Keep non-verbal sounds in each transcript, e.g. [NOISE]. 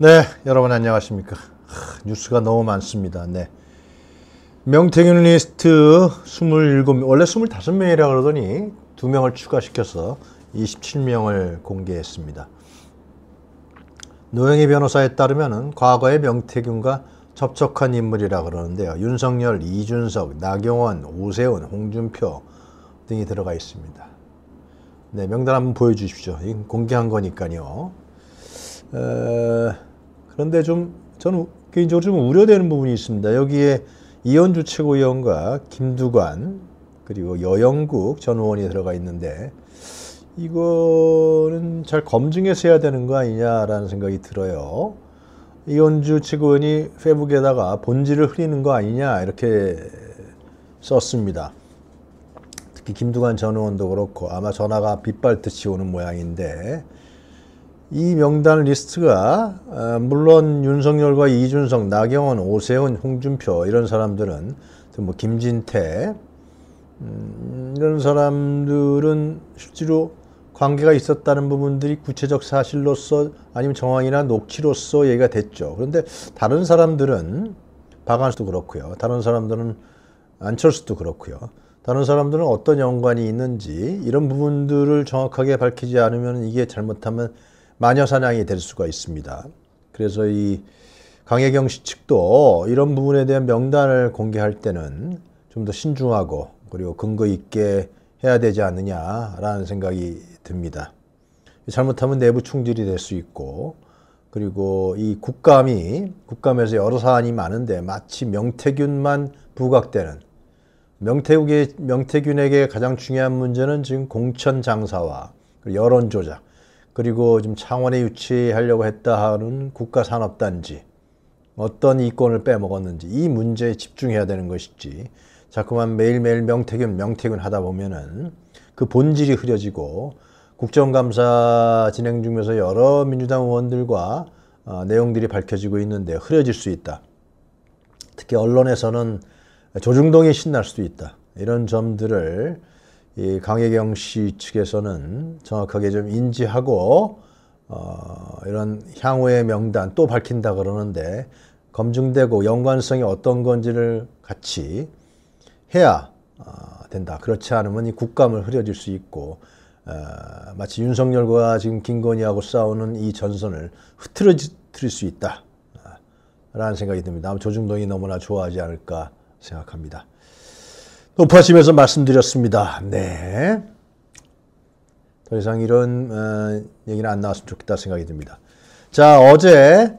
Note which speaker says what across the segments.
Speaker 1: 네, 여러분 안녕하십니까. 하, 뉴스가 너무 많습니다. 네. 명태균 리스트 27, 원래 25명이라 고 그러더니 2명을 추가시켜서 27명을 공개했습니다. 노영희 변호사에 따르면 과거에 명태균과 접촉한 인물이라 그러는데요. 윤석열, 이준석, 나경원, 오세훈, 홍준표 등이 들어가 있습니다. 네, 명단 한번 보여주십시오. 공개한 거니까요. 에... 어, 그런데 좀 저는 개인적으로 좀 우려되는 부분이 있습니다. 여기에 이현주 최고위원과 김두관 그리고 여영국 전 의원이 들어가 있는데 이거는 잘 검증해서 해야 되는 거 아니냐라는 생각이 들어요. 이현주 최고위원이 페북에다가 본질을 흐리는 거 아니냐 이렇게 썼습니다. 특히 김두관 전 의원도 그렇고 아마 전화가 빗발듯이 오는 모양인데 이 명단 리스트가 어, 물론 윤석열과 이준석, 나경원, 오세훈, 홍준표 이런 사람들은 뭐 김진태 음, 이런 사람들은 실제로 관계가 있었다는 부분들이 구체적 사실로서 아니면 정황이나 녹취로서 얘기가 됐죠. 그런데 다른 사람들은 박한수도 그렇고요. 다른 사람들은 안철수도 그렇고요. 다른 사람들은 어떤 연관이 있는지 이런 부분들을 정확하게 밝히지 않으면 이게 잘못하면 마녀 사냥이 될 수가 있습니다. 그래서 이 강혜경 씨 측도 이런 부분에 대한 명단을 공개할 때는 좀 더 신중하고 그리고 근거 있게 해야 되지 않느냐라는 생각이 듭니다. 잘못하면 내부 충돌이 될 수 있고 그리고 이 국감이 국감에서 여러 사안이 많은데 마치 명태균만 부각되는 명태국의 명태균에게 가장 중요한 문제는 지금 공천 장사와 여론 조작 그리고 좀 창원에 유치하려고 했다 하는 국가산업단지 어떤 이권을 빼먹었는지 이 문제에 집중해야 되는 것이지 자꾸만 매일매일 명태균 명태균 하다 보면은 그 본질이 흐려지고 국정감사 진행 중에서 여러 민주당 의원들과 어, 내용들이 밝혀지고 있는데 흐려질 수 있다. 특히 언론에서는 조중동이 신날 수도 있다. 이런 점들을 이 강혜경 씨 측에서는 정확하게 좀 인지하고 어, 이런 향후의 명단 또 밝힌다 그러는데 검증되고 연관성이 어떤 건지를 같이 해야 어, 된다. 그렇지 않으면 이 국감을 흐려질 수 있고 어, 마치 윤석열과 지금 김건희하고 싸우는 이 전선을 흐트러뜨릴 수 있다. 라는 생각이 듭니다. 조중동이 너무나 좋아하지 않을까 생각합니다. 높아지면서 말씀드렸습니다. 네. 더 이상 이런 어, 얘기는 안 나왔으면 좋겠다 생각이 듭니다. 자, 어제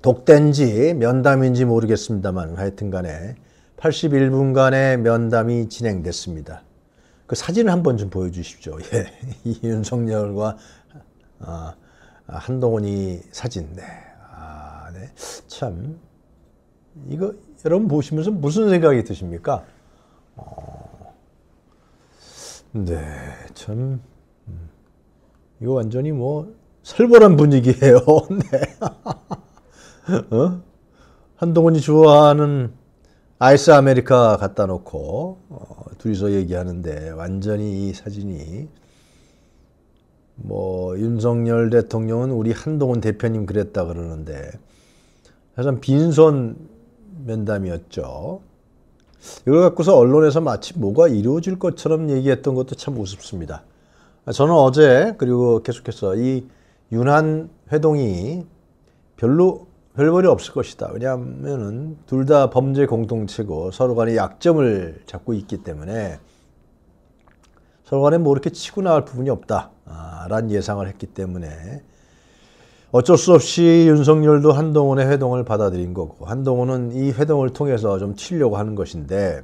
Speaker 1: 독대지 면담인지 모르겠습니다만 하여튼 간에 81분간의 면담이 진행됐습니다. 그 사진을 한번 좀 보여주십시오. [LAUGHS] 예. 윤석열과 아, 한동훈이 사진. 네. 아, 네. 참 이거 여러분 보시면서 무슨 생각이 드십니까? 어... 네, 참 음, 이거 완전히 뭐설벌한 분위기예요. [LAUGHS] 네. [LAUGHS] 어? 한동훈이 좋아하는 아이스 아메리카 갖다 놓고 어, 둘이서 얘기하는데 완전히 이 사진이 뭐 윤석열 대통령은 우리 한동훈 대표님 그랬다 그러는데 사실 빈손 면담이었죠. 이걸 갖고서 언론에서 마치 뭐가 이루어질 것처럼 얘기했던 것도 참 우습습니다. 저는 어제 그리고 계속해서 이 윤한 회동이 별로 별볼이 없을 것이다. 왜냐하면둘 다 범죄 공동체고 서로 간의 약점을 잡고 있기 때문에 서로 간에 뭐 이렇게 치고 나갈 부분이 없다라는 아, 예상을 했기 때문에 어쩔 수 없이 윤석열도 한동훈의 회동을 받아들인 거고 한동훈은 이 회동을 통해서 좀치려고 하는 것인데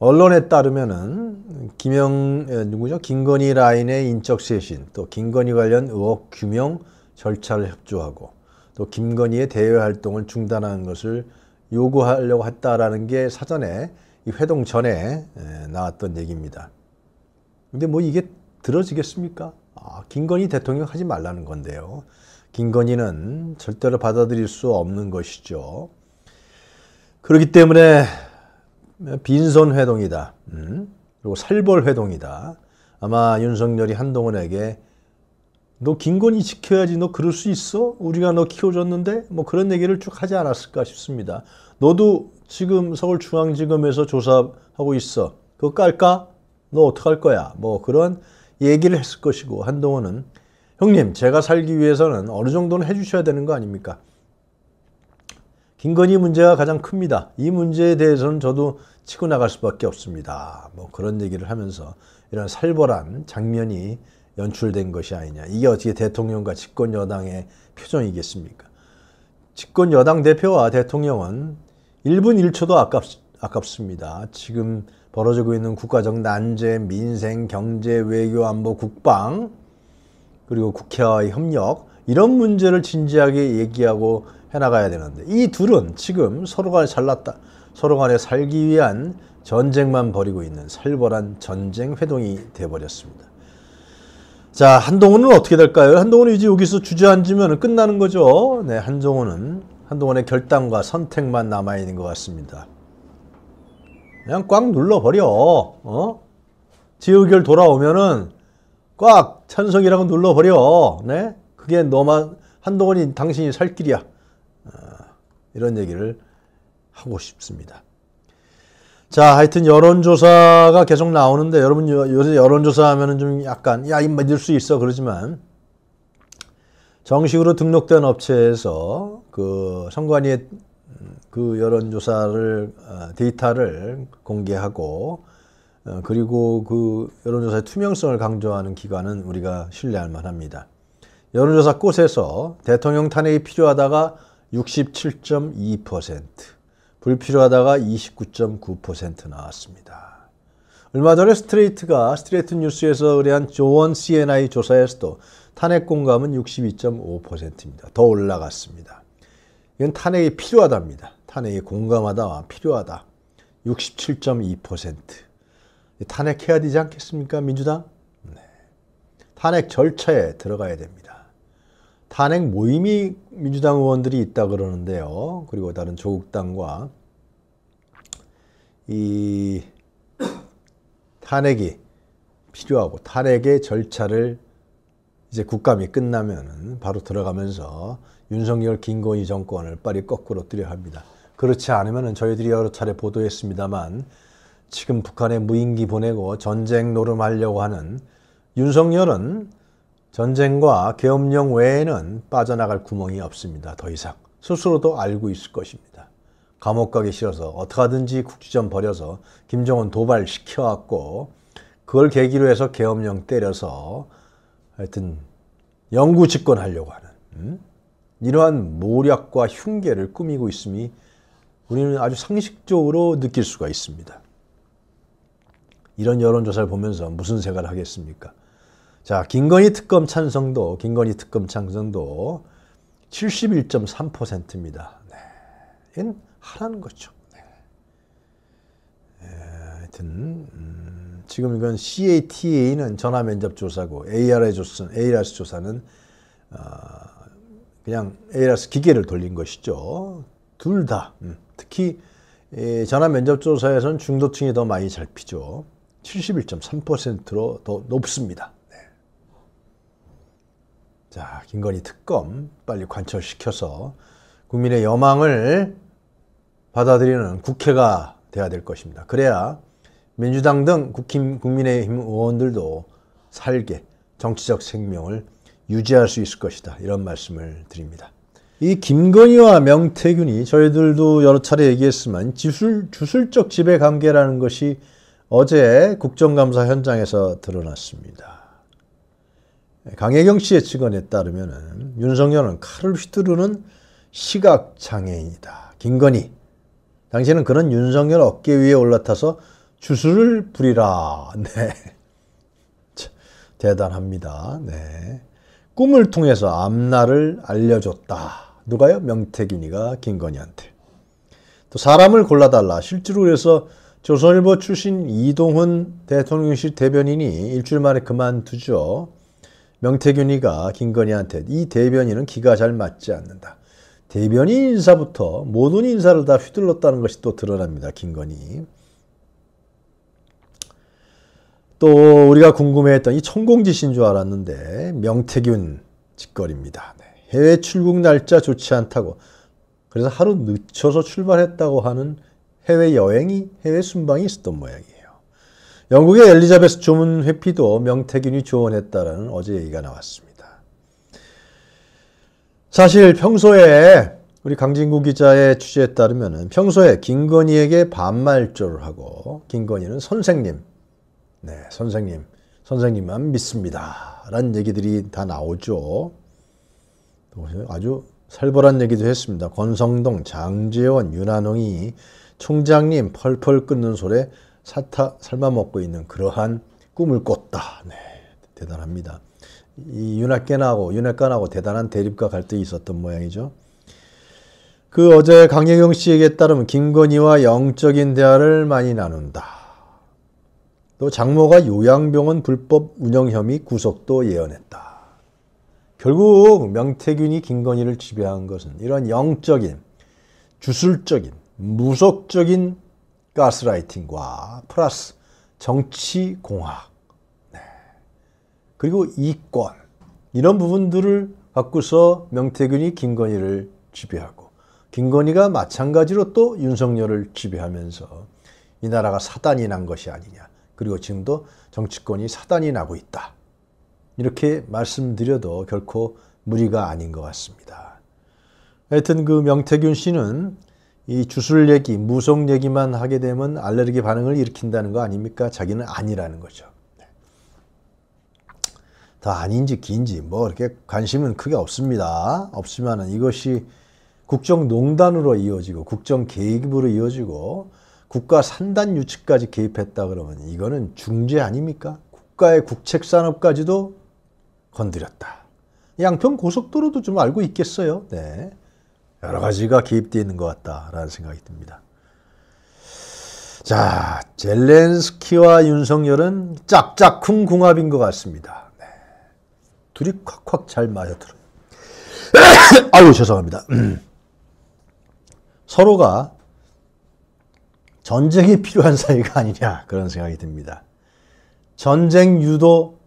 Speaker 1: 언론에 따르면은 김영 누구죠 김건희 라인의 인적 쇄신 또 김건희 관련 의혹 규명 절차를 협조하고 또 김건희의 대외 활동을 중단하는 것을 요구하려고 했다라는 게 사전에 이 회동 전에 나왔던 얘기입니다. 근데 뭐 이게 들어지겠습니까? 아, 김건희 대통령 하지 말라는 건데요. 김건희는 절대로 받아들일 수 없는 것이죠. 그렇기 때문에 빈손 회동이다. 음? 그리고 살벌 회동이다. 아마 윤석열이 한동훈에게 너 김건희 지켜야지 너 그럴 수 있어? 우리가 너 키워줬는데? 뭐 그런 얘기를 쭉 하지 않았을까 싶습니다. 너도 지금 서울중앙지검에서 조사하고 있어. 그거 깔까? 너 어떡할 거야? 뭐 그런 얘기를 했을 것이고 한동훈은 형님 제가 살기 위해서는 어느 정도는 해주셔야 되는 거 아닙니까? 김건희 문제가 가장 큽니다. 이 문제에 대해서는 저도 치고 나갈 수밖에 없습니다. 뭐 그런 얘기를 하면서 이런 살벌한 장면이 연출된 것이 아니냐. 이게 어떻게 대통령과 집권 여당의 표정이겠습니까? 집권 여당 대표와 대통령은 1분 1초도 아깝, 아깝습니다. 지금 벌어지고 있는 국가적 난제, 민생, 경제, 외교, 안보, 국방 그리고 국회와의 협력 이런 문제를 진지하게 얘기하고 해나가야 되는데 이 둘은 지금 서로가 잘났다. 서로 간에 살기 위한 전쟁만 벌이고 있는 살벌한 전쟁 회동이 돼버렸습니다. 자 한동훈은 어떻게 될까요? 한동훈은 이제 여기서 주저앉으면 끝나는 거죠. 네, 한동훈은 한동훈의 결단과 선택만 남아있는 것 같습니다. 그냥 꽉 눌러버려. 어? 지우결 돌아오면은 꽉 천성이라고 눌러버려. 네? 그게 너만, 한동훈이 당신이 살 길이야. 아, 이런 얘기를 하고 싶습니다. 자, 하여튼 여론조사가 계속 나오는데 여러분 요새 여론조사 하면좀 약간 야, 이거 믿을 수 있어 그러지만 정식으로 등록된 업체에서 그 선관위의 그 여론조사를 어, 데이터를 공개하고 어, 그리고 그 여론조사의 투명성을 강조하는 기관은 우리가 신뢰할 만합니다. 여론조사 꽃에서 대통령 탄핵이 필요하다가 67.2%, 불필요하다가 29.9% 나왔습니다. 얼마 전에 스트레이트가 스트레이트 뉴스에서 의뢰한 조원 CNI 조사에서도 탄핵 공감은 62.5%입니다. 더 올라갔습니다. 이건 탄핵이 필요하답니다. 탄핵이 공감하다, 필요하다. 67.2%. 탄핵해야 되지 않겠습니까? 민주당? 네. 탄핵 절차에 들어가야 됩니다. 탄핵 모임이 민주당 의원들이 있다 그러는데요. 그리고 다른 조국당과 이 탄핵이 필요하고 탄핵의 절차를 이제 국감이 끝나면은 바로 들어가면서 윤석열 김건희 정권을 빨리 거꾸로 뜨려 합니다. 그렇지 않으면은 저희들이 여러 차례 보도했습니다만 지금 북한에 무인기 보내고 전쟁 노름하려고 하는 윤석열은 전쟁과 계엄령 외에는 빠져나갈 구멍이 없습니다. 더 이상 스스로도 알고 있을 것입니다. 감옥 가기 싫어서 어떻게든지 국지전 버려서 김정은 도발시켜왔고 그걸 계기로 해서 계엄령 때려서 하여튼 영구 집권하려고 하는 음? 이러한 모략과 흉계를 꾸미고 있음이 우리는 아주 상식적으로 느낄 수가 있습니다. 이런 여론조사를 보면서 무슨 생각을 하겠습니까? 자, 김건희 특검 찬성도, 김건희 특검 찬성도 71.3%입니다. 네. 이건 하라는 거죠. 네. 네, 하여튼, 음, 지금 이건 CATA는 전화 면접 조사고, ARS 조사는, ARS 조사는 어, 그냥 ARS 기계를 돌린 것이죠. 둘 다, 음, 특히 예, 전화 면접 조사에선 중도층이 더 많이 잘 피죠. 71.3%로 더 높습니다. 네. 자, 김건희 특검 빨리 관철시켜서 국민의 여망을 받아들이는 국회가 돼야 될 것입니다. 그래야 민주당 등 국힘, 국민의힘 의원들도 살게 정치적 생명을 유지할 수 있을 것이다. 이런 말씀을 드립니다. 이 김건희와 명태균이 저희들도 여러 차례 얘기했지만 주술, 주술적 지배 관계라는 것이 어제 국정감사 현장에서 드러났습니다. 강혜경 씨의 증언에 따르면 윤석열은 칼을 휘두르는 시각장애인이다. 김건희, 당신은 그런 윤석열 어깨 위에 올라타서 주술을 부리라. [LAUGHS] 네. 대단합니다. 네. 꿈을 통해서 앞날을 알려줬다. 누가요? 명태균이가 김건희한테. 또 사람을 골라달라. 실제로 그래서 조선일보 출신 이동훈 대통령실 대변인이 일주일 만에 그만두죠. 명태균이가 김건희한테 이 대변인은 기가 잘 맞지 않는다. 대변인 인사부터 모든 인사를 다 휘둘렀다는 것이 또 드러납니다. 김건희. 또 우리가 궁금해했던 이 천공지신 줄 알았는데 명태균 직거리입니다. 네. 해외 출국 날짜 좋지 않다고 그래서 하루 늦춰서 출발했다고 하는 해외여행이 해외 순방이 있었던 모양이에요. 영국의 엘리자베스 주문 회피도 명태균이 조언했다라는 어제 얘기가 나왔습니다. 사실 평소에 우리 강진구 기자의 취재에 따르면 평소에 김건희에게 반말조를 하고 김건희는 선생님, 네 선생님, 선생님만 믿습니다. 라는 얘기들이 다 나오죠. 아주 살벌한 얘기도 했습니다. 권성동, 장재원, 윤한홍이 총장님 펄펄 끓는 소에 리 사타 삶아 먹고 있는 그러한 꿈을 꿨다. 네, 대단합니다. 이윤학계하고 윤핵관하고 대단한 대립과 갈등이 있었던 모양이죠. 그 어제 강혜경 씨에게 따르면 김건희와 영적인 대화를 많이 나눈다. 또 장모가 요양병원 불법 운영 혐의 구속도 예언했다. 결국 명태균이 김건희를 지배한 것은 이런 영적인, 주술적인, 무속적인 가스라이팅과 플러스 정치공학 네. 그리고 이권 이런 부분들을 갖고서 명태균이 김건희를 지배하고 김건희가 마찬가지로 또 윤석열을 지배하면서 이 나라가 사단이 난 것이 아니냐 그리고 지금도 정치권이 사단이 나고 있다 이렇게 말씀드려도 결코 무리가 아닌 것 같습니다. 하여튼 그 명태균 씨는 이 주술 얘기, 무속 얘기만 하게 되면 알레르기 반응을 일으킨다는 거 아닙니까? 자기는 아니라는 거죠. 다 네. 아닌지 긴지 뭐 이렇게 관심은 크게 없습니다. 없지만 이것이 국정농단으로 이어지고 국정개입으로 이어지고 국가 산단 유치까지 개입했다 그러면 이거는 중재 아닙니까? 국가의 국책산업까지도 건드렸다. 양평 고속도로도 좀 알고 있겠어요. 네. 여러 가지가 개입되어 있는 것 같다라는 생각이 듭니다. 자, 젤렌스키와 윤석열은 짝짝쿵 궁합인 것 같습니다. 네. 둘이 콱콱 잘 맞아들어요. [COUGHS] 아유, 죄송합니다. [COUGHS] 서로가 전쟁이 필요한 사이가 아니냐 그런 생각이 듭니다. 전쟁 유도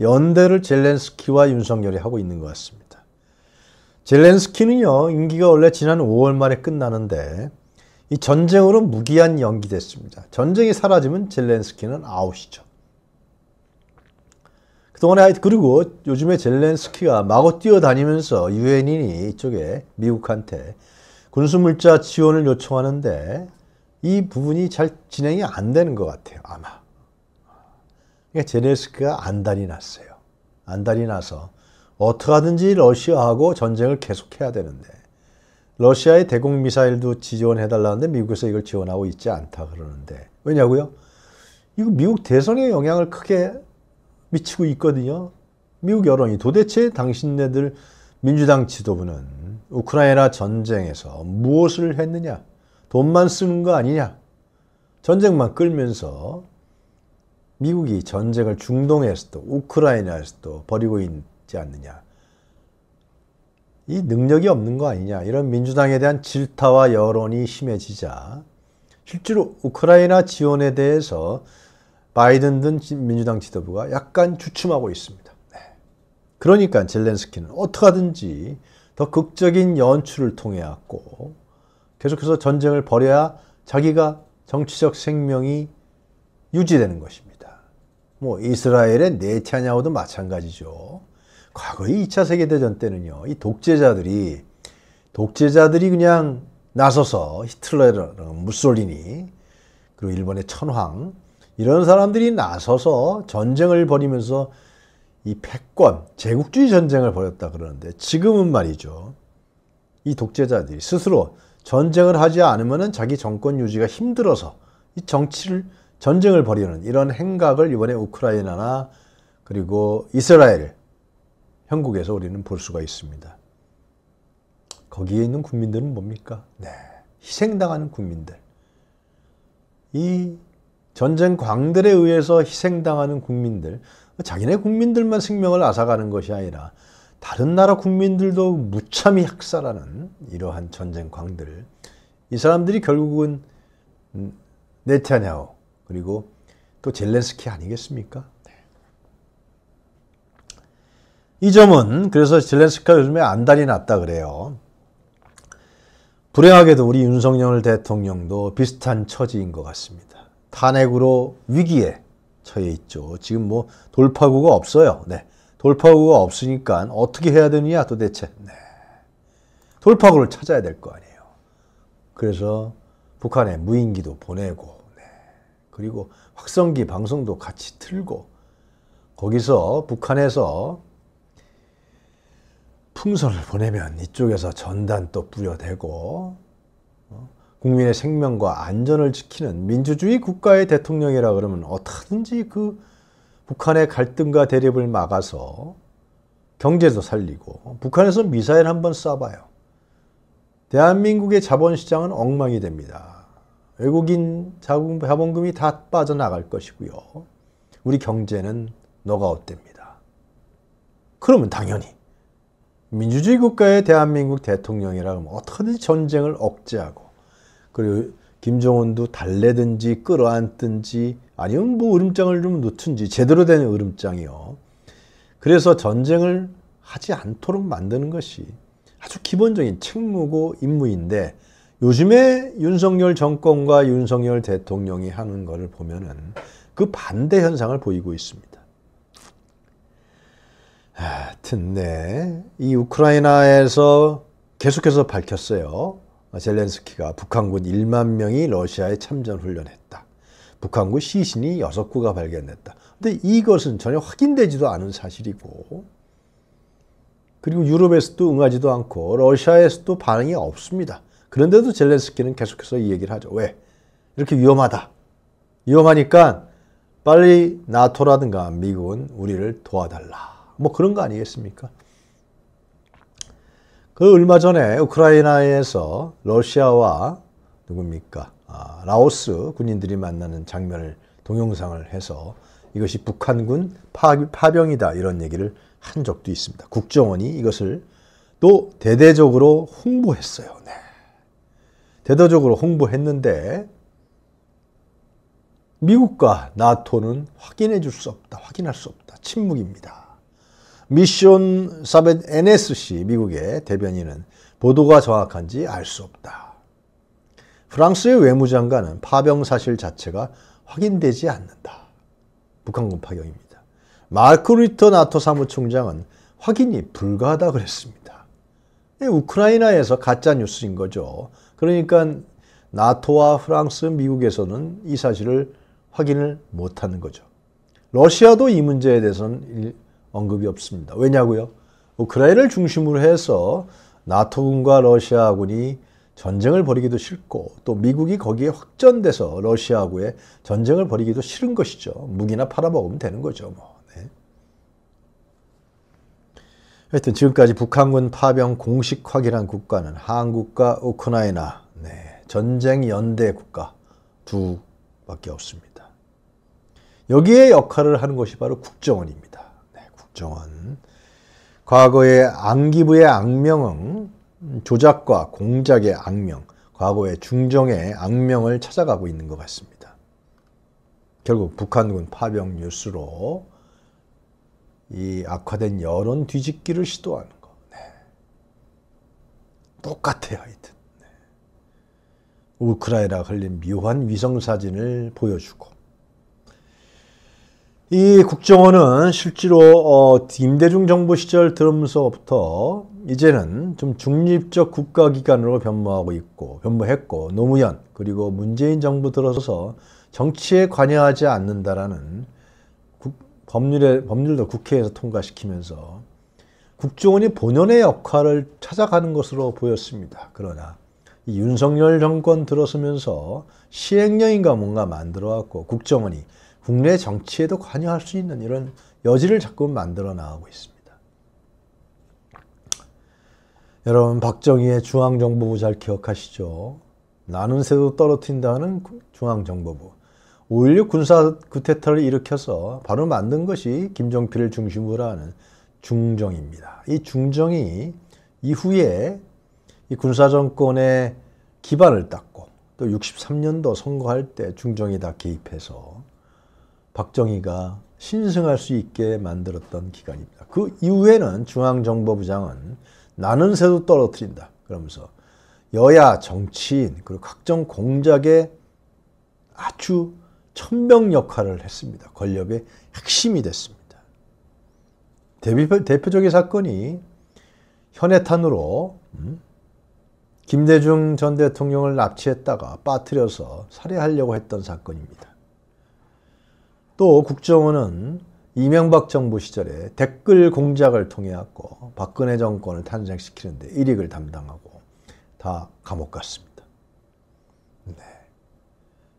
Speaker 1: 연대를 젤렌스키와 윤석열이 하고 있는 것 같습니다. 젤렌스키는요, 임기가 원래 지난 5월 말에 끝나는데 이 전쟁으로 무기한 연기됐습니다. 전쟁이 사라지면 젤렌스키는 아웃이죠. 그동안에 그리고 요즘에 젤렌스키가 마구 뛰어다니면서 유엔인이 이쪽에 미국한테 군수물자 지원을 요청하는데 이 부분이 잘 진행이 안 되는 것 같아요. 아마. 그러니까 젤렌스키가 안달이 났어요. 안달이 나서 어떻게든지 러시아하고 전쟁을 계속해야 되는데 러시아의 대공 미사일도 지원해달라는데 미국에서 이걸 지원하고 있지 않다 그러는데 왜냐고요? 이거 미국 대선에 영향을 크게 미치고 있거든요. 미국 여론이 도대체 당신네들 민주당 지도부는 우크라이나 전쟁에서 무엇을 했느냐? 돈만 쓰는 거 아니냐? 전쟁만 끌면서 미국이 전쟁을 중동에서도 우크라이나에서도 벌이고 있는 있지 않느냐. 이 능력이 없는 거 아니냐. 이런 민주당에 대한 질타와 여론이 심해지자 실제로 우크라이나 지원에 대해서 바이든 등 민주당 지도부가 약간 주춤하고 있습니다. 네. 그러니까 젤렌스키는 어떻게든지 더 극적인 연출을 통해 왔고 계속해서 전쟁을 벌여야 자기가 정치적 생명이 유지되는 것입니다. 뭐 이스라엘의 네티아냐후도 마찬가지죠. 과거의 2차 세계대전 때는요, 이 독재자들이, 독재자들이 그냥 나서서 히틀러, 무솔리니, 그리고 일본의 천황, 이런 사람들이 나서서 전쟁을 벌이면서 이 패권, 제국주의 전쟁을 벌였다 그러는데 지금은 말이죠. 이 독재자들이 스스로 전쟁을 하지 않으면 자기 정권 유지가 힘들어서 이 정치를 전쟁을 벌이는 이런 행각을 이번에 우크라이나나 그리고 이스라엘 형국에서 우리는 볼 수가 있습니다. 거기에 있는 국민들은 뭡니까? 네. 희생당하는 국민들. 이 전쟁 광들에 의해서 희생당하는 국민들, 자기네 국민들만 생명을 앗아가는 것이 아니라 다른 나라 국민들도 무참히 학살하는 이러한 전쟁 광들이 사람들이 결국은 음, 네타냐후 그리고 또 젤렌스키 아니겠습니까? 이 점은 그래서 젤렌스키가 요즘에 안달이 났다 그래요. 불행하게도 우리 윤석열 대통령도 비슷한 처지인 것 같습니다. 탄핵으로 위기에 처해 있죠. 지금 뭐 돌파구가 없어요. 네. 돌파구가 없으니까 어떻게 해야 되느냐 도대체. 네. 돌파구를 찾아야 될 거 아니에요. 그래서 북한에 무인기도 보내고 네. 그리고 확성기 방송도 같이 틀고 거기서 북한에서 풍선을 보내면 이쪽에서 전단 또 뿌려대고 어, 국민의 생명과 안전을 지키는 민주주의 국가의 대통령이라 그러면 어떻게든지 그 북한의 갈등과 대립을 막아서 경제도 살리고 북한에서 미사일 한번 쏴봐요. 대한민국의 자본시장은 엉망이 됩니다. 외국인 자본금이 다 빠져나갈 것이고요. 우리 경제는 너가웃됩니다. 그러면 당연히 민주주의 국가의 대한민국 대통령이라면 어떻게든지 전쟁을 억제하고 그리고 김정은도 달래든지 끌어안든지 아니면 뭐 으름장을 좀 놓든지 제대로 된 으름장이요. 그래서 전쟁을 하지 않도록 만드는 것이 아주 기본적인 책무고 임무인데 요즘에 윤석열 정권과 윤석열 대통령이 하는 것을 보면은 그 반대 현상을 보이고 있습니다. 같은데 네. 이 우크라이나에서 계속해서 밝혔어요. 젤렌스키가 북한군 1만 명이 러시아에 참전 훈련했다. 북한군 시신이 6구가 발견됐다. 근데 이것은 전혀 확인되지도 않은 사실이고 그리고 유럽에서도 응하지도 않고 러시아에서도 반응이 없습니다. 그런데도 젤렌스키는 계속해서 이 얘기를 하죠. 왜? 이렇게 위험하다. 위험하니까 빨리 나토라든가 미국은 우리를 도와달라. 뭐 그런 거 아니겠습니까? 그 얼마 전에 우크라이나에서 러시아와 누굽니까? 아, 라오스 군인들이 만나는 장면을 동영상을 해서 이것이 북한군 파병이다 이런 얘기를 한 적도 있습니다. 국정원이 이것을 또 대대적으로 홍보했어요. 네. 대대적으로 홍보했는데 미국과 나토는 확인해 줄 수 없다. 확인할 수 없다. 침묵입니다. 미션 사벳 NSC 미국의 대변인은 보도가 정확한지 알 수 없다. 프랑스의 외무장관은 파병 사실 자체가 확인되지 않는다. 북한군 파병입니다. 마크 리터 나토 사무총장은 확인이 불가하다 그랬습니다. 예, 우크라이나에서 가짜 뉴스인 거죠. 그러니까 나토와 프랑스, 미국에서는 이 사실을 확인을 못하는 거죠. 러시아도 이 문제에 대해서는 언급이 없습니다. 왜냐고요? 우크라이나를 중심으로 해서 나토군과 러시아군이 전쟁을 벌이기도 싫고 또 미국이 거기에 확전돼서 러시아군고의 전쟁을 벌이기도 싫은 것이죠. 무기나 팔아먹으면 되는 거죠. 뭐. 네. 하여튼 지금까지 북한군 파병 공식 확인한 국가는 한국과 우크라이나 네. 전쟁 연대 국가 두밖에 없습니다. 여기에 역할을 하는 것이 바로 국정원입니다. 박정원 과거의 안기부의 악명은 조작과 공작의 악명, 과거의 중정의 악명을 찾아가고 있는 것 같습니다. 결국 북한군 파병 뉴스로 이 악화된 여론 뒤집기를 시도하는 거. 네. 똑같아요, 하여튼. 네. 우크라이나 흘린 묘한 위성 사진을 보여주고 이 국정원은 실제로 어, 임대중 정부 시절 들으면서부터 이제는 좀 중립적 국가기관으로 변모하고 있고 변모했고 노무현 그리고 문재인 정부 들어서서 정치에 관여하지 않는다라는 국, 법률에, 법률도 국회에서 통과시키면서 국정원이 본연의 역할을 찾아가는 것으로 보였습니다. 그러나 이 윤석열 정권 들어서면서 시행령인가 뭔가 만들어왔고 국정원이 국내 정치에도 관여할 수 있는 이런 여지를 자꾸 만들어 나가고 있습니다. 여러분 박정희의 중앙정보부 잘 기억하시죠? 나는 새도 떨어뜨린다는 중앙정보부. 5.16 군사 구테타를 일으켜서 바로 만든 것이 김정필을 중심으로 하는 중정입니다. 이 중정이 이후에 이 군사정권의 기반을 닦고 또 63년도 선거할 때 중정이 다 개입해서 박정희가 신승할 수 있게 만들었던 기간입니다. 그 이후에는 중앙정보부장은 나는 새도 떨어뜨린다 그러면서 여야 정치인 그리고 각종 공작의 아주 천병 역할을 했습니다. 권력의 핵심이 됐습니다. 대표, 대표적인 사건이 현해탄으로 음? 김대중 전 대통령을 납치했다가 빠뜨려서 살해하려고 했던 사건입니다. 또 국정원은 이명박 정부 시절에 댓글 공작을 통해 왔고 박근혜 정권을 탄생시키는데 일익을 담당하고 다 감옥 갔습니다. 네.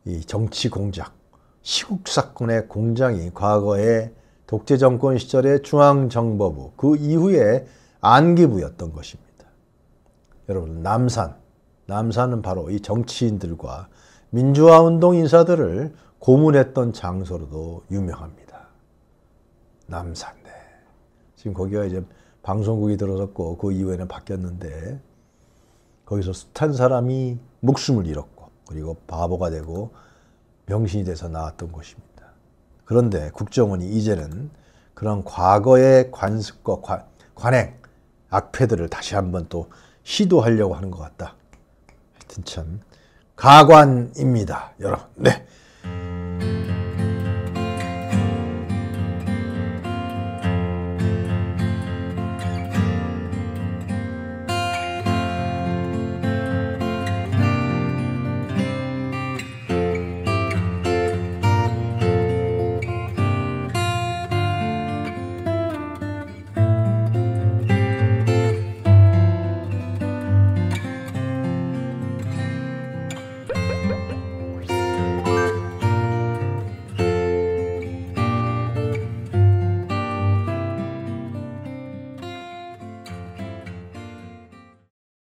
Speaker 1: 이 정치 공작, 시국 사건의 공장이 과거에 독재 정권 시절의 중앙정보부 그 이후에 안기부였던 것입니다. 여러분 남산, 남산은 바로 이 정치인들과 민주화운동 인사들을 고문했던 장소로도 유명합니다. 남산대. 지금 거기가 이제 방송국이 들어섰고 그 이후에는 바뀌었는데 거기서 숱한 사람이 목숨을 잃었고 그리고 바보가 되고 병신이 돼서 나왔던 곳입니다. 그런데 국정원이 이제는 그런 과거의 관습과 관, 관행, 악패들을 다시 한번 또 시도하려고 하는 것 같다. 하여튼 참 가관입니다. 여러분. 네.